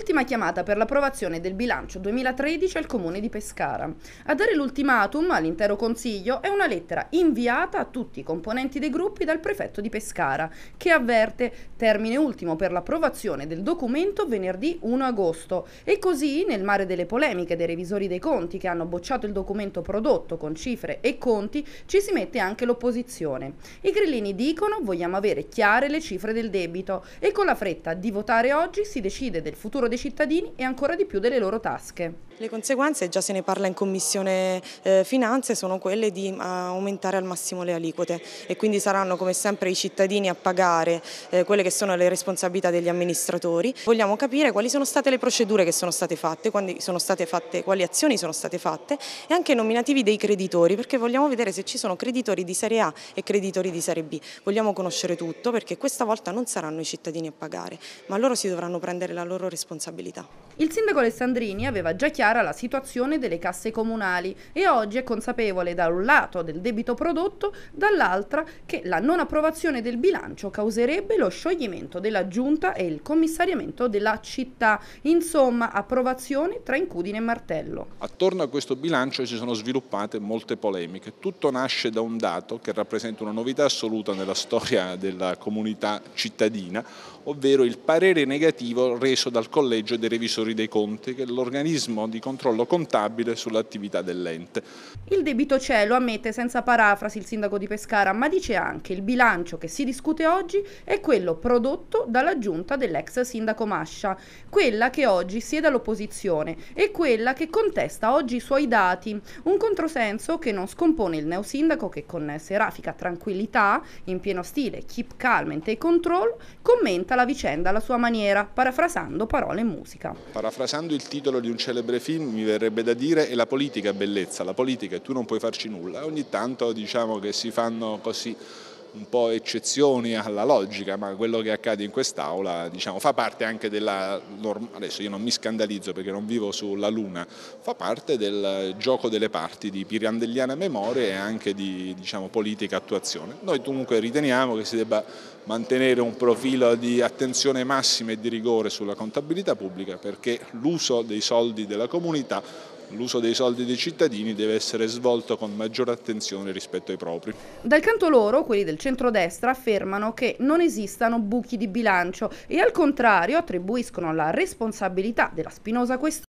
l'ultima chiamata per l'approvazione del bilancio 2013 al Comune di Pescara. A dare l'ultimatum all'intero Consiglio è una lettera inviata a tutti i componenti dei gruppi dal prefetto di Pescara, che avverte termine ultimo per l'approvazione del documento venerdì 1 agosto. E così, nel mare delle polemiche dei revisori dei conti che hanno bocciato il documento prodotto con cifre e conti, ci si mette anche l'opposizione. I grillini dicono vogliamo avere chiare le cifre del debito e con la fretta di votare oggi si decide del futuro dei cittadini e ancora di più delle loro tasche. Le conseguenze, già se ne parla in Commissione eh, Finanze, sono quelle di ah, aumentare al massimo le aliquote e quindi saranno come sempre i cittadini a pagare eh, quelle che sono le responsabilità degli amministratori. Vogliamo capire quali sono state le procedure che sono state fatte, sono state fatte quali azioni sono state fatte e anche i nominativi dei creditori perché vogliamo vedere se ci sono creditori di serie A e creditori di serie B. Vogliamo conoscere tutto perché questa volta non saranno i cittadini a pagare ma loro si dovranno prendere la loro responsabilità responsabilità. Il sindaco Alessandrini aveva già chiara la situazione delle casse comunali e oggi è consapevole da un lato del debito prodotto, dall'altra che la non approvazione del bilancio causerebbe lo scioglimento della giunta e il commissariamento della città. Insomma, approvazione tra incudine e martello. Attorno a questo bilancio si sono sviluppate molte polemiche. Tutto nasce da un dato che rappresenta una novità assoluta nella storia della comunità cittadina, ovvero il parere negativo reso dal collega Collegio dei Revisori dei Conti, che è l'organismo di controllo contabile sull'attività dell'ente. Il debito c'è, lo ammette senza parafrasi il sindaco di Pescara, ma dice anche il bilancio che si discute oggi è quello prodotto dalla giunta dell'ex sindaco Mascia, quella che oggi siede all'opposizione e quella che contesta oggi i suoi dati, un controsenso che non scompone il neosindaco che con serafica tranquillità, in pieno stile keep calm and take control, commenta la vicenda alla sua maniera, parafrasando parole e musica. Parafrasando il titolo di un celebre film mi verrebbe da dire è la politica bellezza, la politica e tu non puoi farci nulla, ogni tanto diciamo che si fanno così un po' eccezioni alla logica, ma quello che accade in quest'aula diciamo, fa parte anche della, adesso io non mi scandalizzo perché non vivo sulla Luna, fa parte del gioco delle parti di pirandelliana memoria e anche di diciamo, politica attuazione. Noi comunque riteniamo che si debba mantenere un profilo di attenzione massima e di rigore sulla contabilità pubblica perché l'uso dei soldi della comunità l'uso dei soldi dei cittadini deve essere svolto con maggiore attenzione rispetto ai propri. Dal canto loro, quelli del centrodestra affermano che non esistano buchi di bilancio e al contrario attribuiscono la responsabilità della spinosa questione